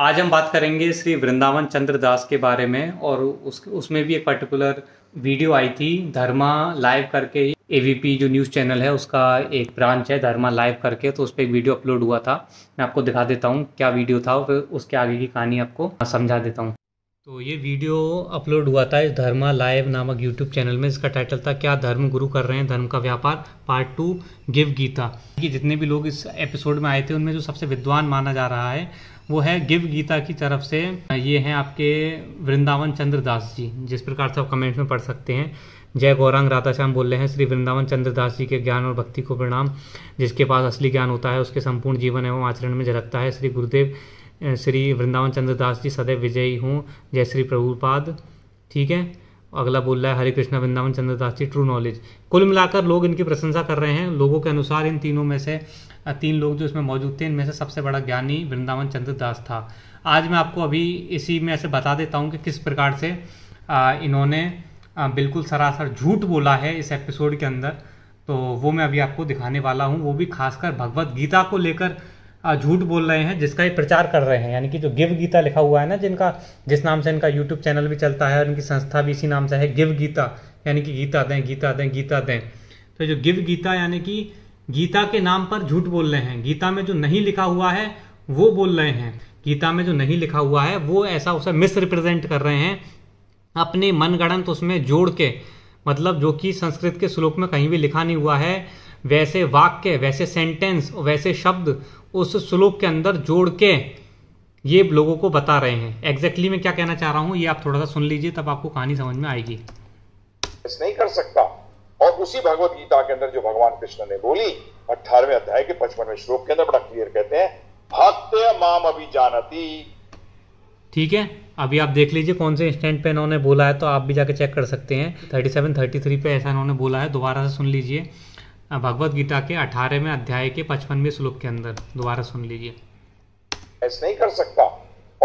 आज हम बात करेंगे श्री वृंदावन चंद्र दास के बारे में और उस उसमें भी एक पर्टिकुलर वीडियो आई थी धर्मा लाइव करके ए जो न्यूज़ चैनल है उसका एक ब्रांच है धर्मा लाइव करके तो उस पर एक वीडियो अपलोड हुआ था मैं आपको दिखा देता हूँ क्या वीडियो था फिर उसके आगे की कहानी आपको समझा देता हूँ तो ये वीडियो अपलोड हुआ था इस धर्मा लाइव नामक यूट्यूब चैनल में इसका टाइटल था क्या धर्म गुरु कर रहे हैं धर्म का व्यापार पार्ट टू गिव गीता कि जितने भी लोग इस एपिसोड में आए थे उनमें जो सबसे विद्वान माना जा रहा है वो है गिव गीता की तरफ से ये हैं आपके वृंदावन चंद्र दास जी जिस प्रकार से आप कमेंट में पढ़ सकते हैं जय गौरांग राधाश्याम बोल रहे हैं श्री वृंदावन चंद्र दास जी के ज्ञान और भक्ति को प्रणाम जिसके पास असली ज्ञान होता है उसके संपूर्ण जीवन एवं आचरण में झलकता है श्री गुरुदेव श्री वृंदावन चंद्र दास जी सदैव विजयी हों जय श्री प्रभुपाद ठीक है अगला बोल रहा है हरे कृष्णा वृंदावन चंद्रदास जी ट्रू नॉलेज कुल मिलाकर लोग इनकी प्रशंसा कर रहे हैं लोगों के अनुसार इन तीनों में से तीन लोग जो इसमें मौजूद थे इनमें से सबसे बड़ा ज्ञानी वृंदावन चंद्रदास था आज मैं आपको अभी इसी में ऐसे बता देता हूँ कि किस प्रकार से इन्होंने बिल्कुल सरासर झूठ बोला है इस एपिसोड के अंदर तो वो मैं अभी आपको दिखाने वाला हूँ वो भी खासकर भगवत गीता को लेकर झूठ बोल रहे हैं जिसका ये प्रचार कर रहे हैं यानी कि जो गिव गीता लिखा हुआ है ना जिनका जिस नाम से इनका यूट्यूब चैनल भी चलता है और इनकी संस्था भी इसी नाम से है गिव गीता यानी कि गीता दें गीता दें गीता दें तो जो गिव गीता यानी कि गीता के नाम पर झूठ बोल रहे हैं गीता में जो नहीं लिखा हुआ है वो बोल रहे हैं गीता में जो नहीं लिखा हुआ है वो ऐसा उसे मिसरिप्रेजेंट कर रहे हैं अपने मनगणंत उसमें जोड़ के मतलब जो कि संस्कृत के श्लोक में कहीं भी लिखा नहीं हुआ है वैसे वाक्य वैसे सेंटेंस वैसे शब्द उस श्लोक के अंदर जोड़ के ये लोगों को बता रहे हैं एग्जैक्टली exactly मैं क्या कहना चाह रहा हूँ ये आप थोड़ा सा सुन लीजिए तब आपको कहानी समझ में आएगी नहीं कर सकता और उसी भगवत गीता के अंदर जो भगवान कृष्ण ने बोली अठारवे अध्याय के पचपनवे श्लोक के अंदर बड़ा क्लियर कहते हैं भक्त माम अभी जानती ठीक है अभी आप देख लीजिए कौन से इंस्टेंट पे इन्होंने बोला है तो आप भी जाके चेक कर सकते हैं 37, 33 पे ऐसा इन्होंने बोला है दोबारा से सुन लीजिए हाँ, भगवत गीता के अठारहवें अध्याय के पचपनवे श्लोक के अंदर दोबारा सुन लीजिए ऐसा नहीं कर सकता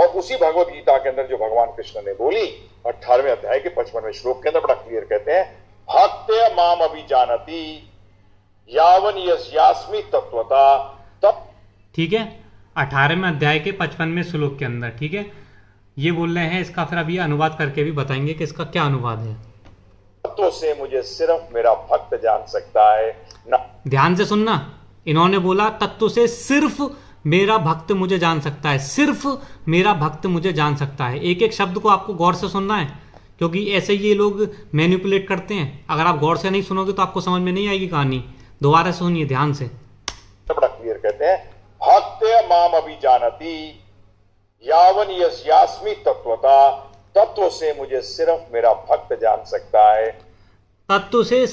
और उसी भगवत गीता के अंदर जो भगवान कृष्ण ने बोली अठारहवें अध्याय के पचपनवे श्लोक के अंदर बड़ा क्लियर कहते हैं भक्त माम अभी जानती यावन यस्मी तत्वता तब ठीक है अठारहवें अध्याय के पचपनवें श्लोक के अंदर ठीक है ये बोल रहे हैं इसका फिर अभी अनुवाद करके भी बताएंगे कि इसका क्या अनुवाद है बातों से मुझे सिर्फ मेरा भक्त जान सकता है ध्यान से सुनना इन्होंने बोला तत्व से सिर्फ मेरा भक्त मुझे जान सकता है सिर्फ मेरा भक्त मुझे जान सकता है एक एक शब्द को आपको गौर से सुनना है क्योंकि ऐसे ये लोग मैनिपुलेट करते हैं अगर आप गौर से नहीं सुनोगे तो आपको समझ में नहीं आएगी कहानी दोबारा सुनिए ध्यान से बड़ा क्लियर कहते हैं भक्त माम अभी जानती यावन यस्यास्मी तत्वता तत्व से मुझे सिर्फ मेरा भक्त जान सकता है तत्व से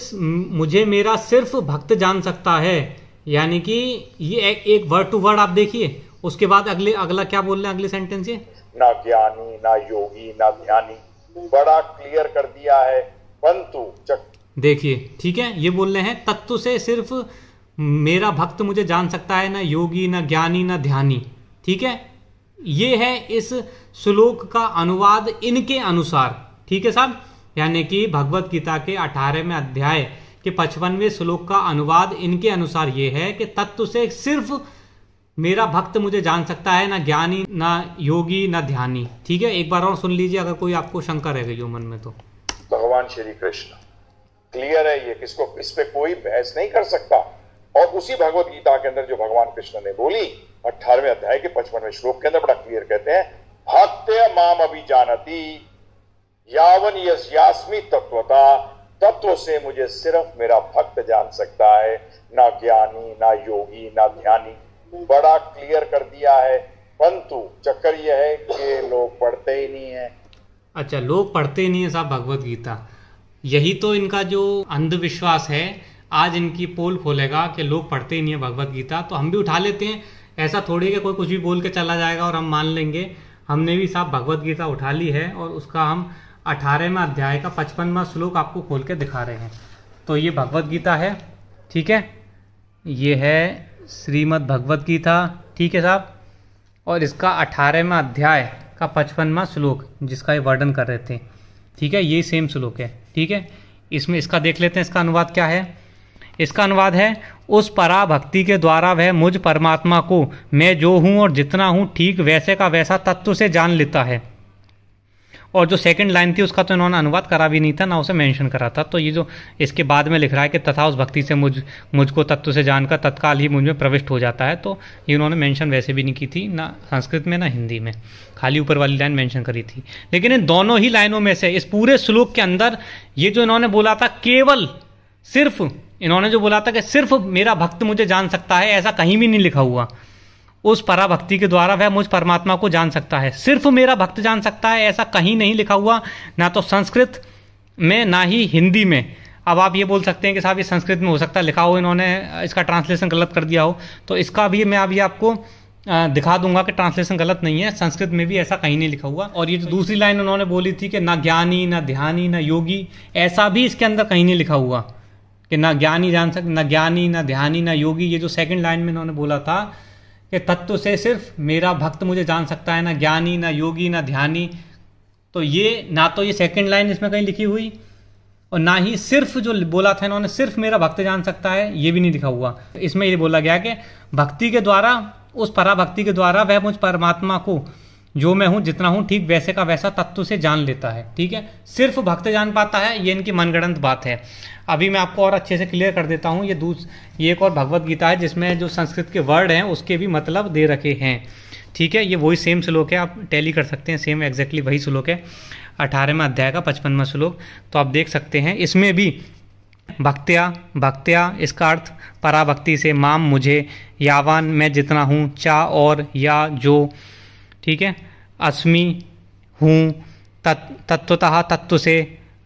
मुझे मेरा सिर्फ भक्त जान सकता है यानी कि ये एक, एक वर्ड टू वर्ड आप देखिए उसके बाद अगले अगला क्या बोल रहे हैं अगले सेंटेंस ये ना ज्ञानी ना योगी ना ध्यानी बड़ा क्लियर कर दिया है परंतु देखिए ठीक है ये बोल रहे हैं तत्व से सिर्फ मेरा भक्त मुझे जान सकता है ना योगी ना ज्ञानी ना ध्यानी ठीक है ये है इस श्लोक का अनुवाद इनके अनुसार ठीक है साहब यानी कि भगवत गीता के अठारहवें अध्याय के पचपनवे श्लोक का अनुवाद इनके अनुसार ये है कि तत्व से सिर्फ मेरा भक्त मुझे जान सकता है ना ज्ञानी ना योगी ना ध्यानी ठीक है एक बार और सुन लीजिए अगर कोई आपको शंका रह गई हो मन में तो भगवान श्री कृष्ण क्लियर है ये किसको इस पे कोई बहस नहीं कर सकता और उसी भगवत गीता के अंदर जो भगवान कृष्ण ने बोली अठारहवें अध्याय के पचपनवें श्लोक के अंदर बड़ा क्लियर कहते हैं भक्त माम अभी जानती यावन यस्मी तत्वता तत्व से मुझे सिर्फ मेरा भक्त जान सकता है ना ज्ञानी ना योगी ना ध्यानी बड़ा क्लियर कर दिया है परंतु चक्कर यह है कि लोग पढ़ते ही नहीं है अच्छा लोग पढ़ते ही नहीं है साहब भगवत गीता यही तो इनका जो अंधविश्वास है आज इनकी पोल खोलेगा कि लोग पढ़ते ही नहीं है भगवत गीता तो हम भी उठा लेते हैं ऐसा थोड़ी कि कोई कुछ भी बोल के चला जाएगा और हम मान लेंगे हमने भी साहब भगवत गीता उठा ली है और उसका हम अठारहवा अध्याय का पचपनवा श्लोक आपको खोल के दिखा रहे हैं तो ये भगवत गीता है ठीक है ये है श्रीमद् भगवत गीता ठीक है साहब और इसका अठारहवा अध्याय का पचपनवा श्लोक जिसका ये वर्णन कर रहे थे ठीक है ये सेम श्लोक है ठीक है इसमें इसका देख लेते हैं इसका अनुवाद क्या है इसका अनुवाद है उस पराभक्ति के द्वारा वह मुझ परमात्मा को मैं जो हूँ और जितना हूँ ठीक वैसे का वैसा तत्व से जान लेता है और जो सेकंड लाइन थी उसका तो इन्होंने अनुवाद करा भी नहीं था ना उसे मेंशन करा था तो ये जो इसके बाद में लिख रहा है कि तथा उस भक्ति से मुझ मुझको तत्व से जानकर तत्काल ही मुझ में प्रविष्ट हो जाता है तो ये उन्होंने मेंशन वैसे भी नहीं की थी ना संस्कृत में ना हिंदी में खाली ऊपर वाली लाइन मेंशन करी थी लेकिन इन दोनों ही लाइनों में से इस पूरे श्लोक के अंदर ये जो इन्होंने बोला था केवल सिर्फ इन्होंने जो बोला था कि सिर्फ मेरा भक्त मुझे जान सकता है ऐसा कहीं भी नहीं लिखा हुआ उस पराभक्ति के द्वारा वह मुझ परमात्मा को जान सकता है सिर्फ मेरा भक्त जान सकता है ऐसा कहीं नहीं लिखा हुआ ना तो संस्कृत में ना ही हिंदी में अब आप ये बोल सकते हैं कि साहब ये संस्कृत में हो सकता है लिखा हो इन्होंने इसका ट्रांसलेशन गलत कर दिया हो तो इसका भी मैं अभी आपको दिखा दूंगा कि ट्रांसलेशन गलत नहीं है संस्कृत में भी ऐसा कहीं नहीं लिखा हुआ और ये जो दूसरी लाइन उन्होंने बोली थी कि ना ज्ञानी ना ध्यानी ना योगी ऐसा भी इसके अंदर कहीं नहीं लिखा हुआ कि ना ज्ञानी जान सक ना ज्ञानी ना ध्यानी ना योगी ये जो सेकंड लाइन में इन्होंने बोला था कि तत्व से सिर्फ मेरा भक्त मुझे जान सकता है ना ज्ञानी ना योगी ना ध्यानी तो ये ना तो ये सेकंड लाइन इसमें कहीं लिखी हुई और ना ही सिर्फ जो बोला था इन्होंने सिर्फ मेरा भक्त जान सकता है ये भी नहीं लिखा हुआ इसमें ये बोला गया कि भक्ति के द्वारा उस पराभक्ति के द्वारा वह मुझ परमात्मा को जो मैं हूँ जितना हूँ ठीक वैसे का वैसा तत्व से जान लेता है ठीक है सिर्फ भक्त जान पाता है ये इनकी मनगणंत बात है अभी मैं आपको और अच्छे से क्लियर कर देता हूँ ये दूस ये एक और भगवत गीता है जिसमें जो संस्कृत के वर्ड हैं उसके भी मतलब दे रखे हैं ठीक है ये वही सेम श्लोक है आप टैली कर सकते हैं सेम एग्जैक्टली वही श्लोक है अठारहवें अध्याय का पचपनवा श्लोक तो आप देख सकते हैं इसमें भी भक्त्या भक्त्या इसका अर्थ पराभक्ति से माम मुझे यावान मैं जितना हूँ चा और या जो ठीक है अस्मि हूँ तत् तत्वतः तत्व से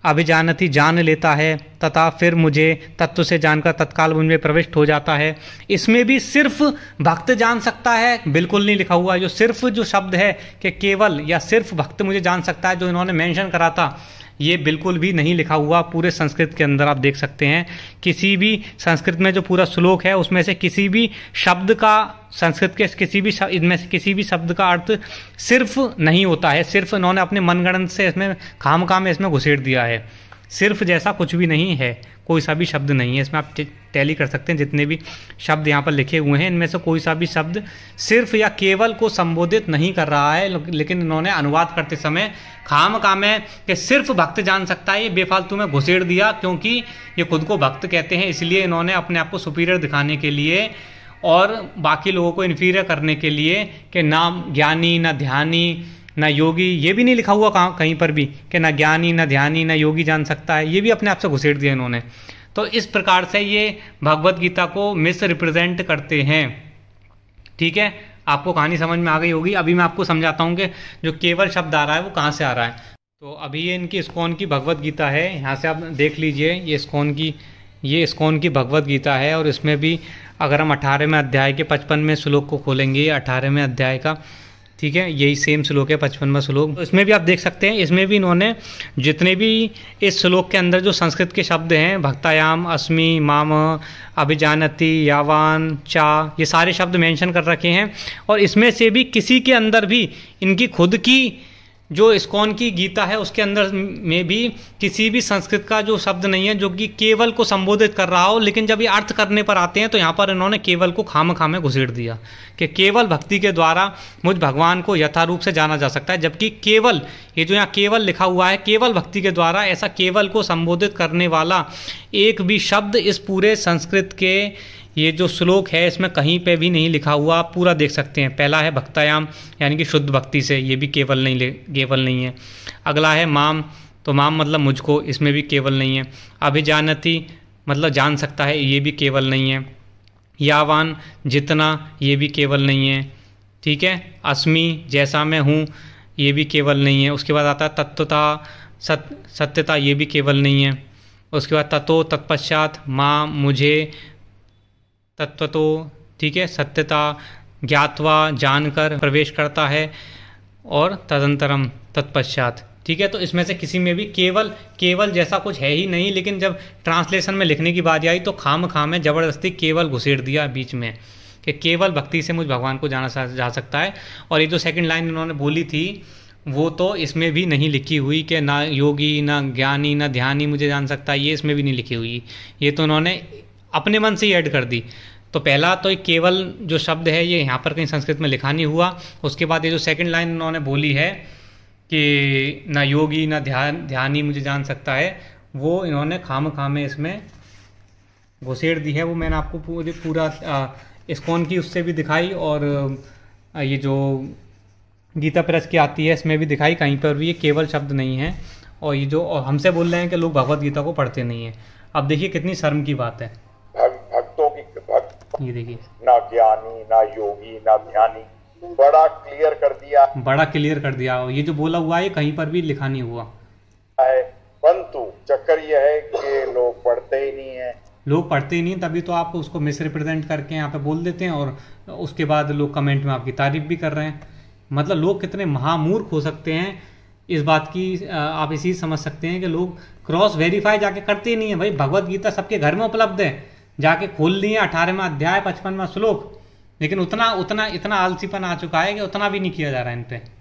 अभिजानती जान लेता है तथा फिर मुझे तत्व से जानकर तत्काल उनमें प्रविष्ट हो जाता है इसमें भी सिर्फ भक्त जान सकता है बिल्कुल नहीं लिखा हुआ जो सिर्फ जो शब्द है कि केवल या सिर्फ भक्त मुझे जान सकता है जो इन्होंने मेंशन करा था ये बिल्कुल भी नहीं लिखा हुआ पूरे संस्कृत के अंदर आप देख सकते हैं किसी भी संस्कृत में जो पूरा श्लोक है उसमें से किसी भी शब्द का संस्कृत के किसी भी इनमें से किसी भी शब्द का अर्थ सिर्फ नहीं होता है सिर्फ इन्होंने अपने मनगणन से इसमें काम काम इसमें घुसेड़ दिया है सिर्फ जैसा कुछ भी नहीं है कोई सा भी शब्द नहीं है इसमें आप टैली कर सकते हैं जितने भी शब्द यहाँ पर लिखे हुए हैं इनमें से कोई सा भी शब्द सिर्फ या केवल को संबोधित नहीं कर रहा है लेकिन इन्होंने अनुवाद करते समय खाम काम है कि सिर्फ भक्त जान सकता है ये बेफालतू में घुसेड़ दिया क्योंकि ये खुद को भक्त कहते हैं इसलिए इन्होंने अपने आप को सुपीरियर दिखाने के लिए और बाकी लोगों को इन्फीरियर करने के लिए कि ना ज्ञानी ना ध्यानी ना योगी ये भी नहीं लिखा हुआ कहाँ कहीं पर भी कि ना ज्ञानी ना ध्यानी ना योगी जान सकता है ये भी अपने आप से घुसेड़ दिया इन्होंने तो इस प्रकार से ये भगवत गीता को मिस रिप्रेजेंट करते हैं ठीक है आपको कहानी समझ में आ गई होगी अभी मैं आपको समझाता हूँ कि जो केवल शब्द आ रहा है वो कहाँ से आ रहा है तो अभी ये इनकी स्कोन की भगवत गीता है यहाँ से आप देख लीजिए ये स्कोन की ये स्कोन की भगवत गीता है और इसमें भी अगर हम अठारहवें अध्याय के पचपनवें श्लोक को खोलेंगे अठारहवें अध्याय का ठीक है यही सेम श्लोक है पचपनवा श्लोक तो इसमें भी आप देख सकते हैं इसमें भी इन्होंने जितने भी इस श्लोक के अंदर जो संस्कृत के शब्द हैं भक्तायाम अस्मि माम अभिजानति यावान चा ये सारे शब्द मेंशन कर रखे हैं और इसमें से भी किसी के अंदर भी इनकी खुद की जो इस्कॉन की गीता है उसके अंदर में भी किसी भी संस्कृत का जो शब्द नहीं है जो कि केवल को संबोधित कर रहा हो लेकिन जब ये अर्थ करने पर आते हैं तो यहाँ पर इन्होंने केवल को खाम खामे घुसेड़ दिया कि केवल भक्ति के द्वारा मुझ भगवान को यथारूप से जाना जा सकता है जबकि केवल ये जो यहाँ केवल लिखा हुआ है केवल भक्ति के द्वारा ऐसा केवल को संबोधित करने वाला एक भी शब्द इस पूरे संस्कृत के ये जो श्लोक है इसमें कहीं पे भी नहीं लिखा हुआ आप पूरा देख सकते हैं पहला है भक्तायाम यानी कि शुद्ध भक्ति से ये भी केवल नहीं केवल नहीं है अगला है माम तो माम मतलब मुझको इसमें भी केवल नहीं है अभिजानति मतलब जान सकता है ये भी केवल नहीं है यावान जितना ये भी केवल नहीं है ठीक है अस्मि जैसा मैं हूँ ये भी केवल नहीं है उसके बाद आता है तत्वता सत्यता ये भी केवल नहीं है उसके बाद ततो तत्पश्चात माँ मुझे तत्व तो ठीक है सत्यता ज्ञातवा जानकर प्रवेश करता है और तदंतरम तत्पश्चात ठीक है तो इसमें से किसी में भी केवल केवल जैसा कुछ है ही नहीं लेकिन जब ट्रांसलेशन में लिखने की बात आई तो खाम खाम है ज़बरदस्ती केवल घुसेड़ दिया बीच में कि केवल भक्ति से मुझ भगवान को जाना जा सकता है और ये जो सेकंड लाइन इन्होंने बोली थी वो तो इसमें भी नहीं लिखी हुई कि ना योगी ना ज्ञानी ना ध्यानी मुझे जान सकता है ये इसमें भी नहीं लिखी हुई ये तो उन्होंने अपने मन से ही ऐड कर दी तो पहला तो केवल जो शब्द है ये यहाँ पर कहीं संस्कृत में लिखा नहीं हुआ उसके बाद ये जो सेकंड लाइन उन्होंने बोली है कि ना योगी ना ध्यान ध्यान ही मुझे जान सकता है वो इन्होंने खाम खामे इसमें घुसेड़ दी है वो मैंने आपको पूरे पूरा इस्कॉन की उससे भी दिखाई और ये जो गीता प्रेस की आती है इसमें भी दिखाई कहीं पर भी ये केवल शब्द नहीं है और ये जो हमसे बोल रहे हैं कि लोग भगवत गीता को पढ़ते नहीं हैं अब देखिए कितनी शर्म की बात है ये देखिए ना ज्ञानी ना योगी ना ज्ञानी बड़ा क्लियर कर दिया बड़ा क्लियर कर दिया ये जो बोला हुआ है कहीं पर भी लिखा नहीं हुआ है परंतु चक्कर यह है कि लोग पढ़ते ही नहीं है लोग पढ़ते ही नहीं तभी तो आप उसको मिसरिप्रेजेंट करके यहाँ पे बोल देते हैं और उसके बाद लोग कमेंट में आपकी तारीफ भी कर रहे हैं मतलब लोग कितने महामूर्ख हो सकते हैं इस बात की आप इसी समझ सकते हैं कि लोग क्रॉस वेरीफाई जाके करते ही नहीं है भाई भगवत गीता सबके घर में उपलब्ध है जाके खोल लिए अठारहवा अध्याय पचपनवा श्लोक लेकिन उतना उतना इतना आलसीपन आ चुका है कि उतना भी नहीं किया जा रहा है इन पर